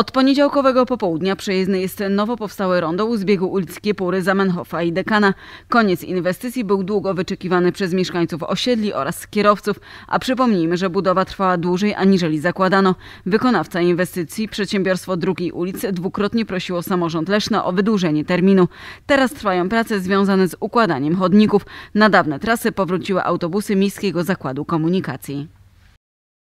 Od poniedziałkowego popołudnia przejezdny jest nowo powstały rondo u zbiegu ulic Kiepury, Zamenhofa i Dekana. Koniec inwestycji był długo wyczekiwany przez mieszkańców osiedli oraz kierowców, a przypomnijmy, że budowa trwała dłużej aniżeli zakładano. Wykonawca inwestycji, przedsiębiorstwo drugiej ulicy, dwukrotnie prosiło samorząd Leszno o wydłużenie terminu. Teraz trwają prace związane z układaniem chodników. Na dawne trasy powróciły autobusy Miejskiego Zakładu Komunikacji.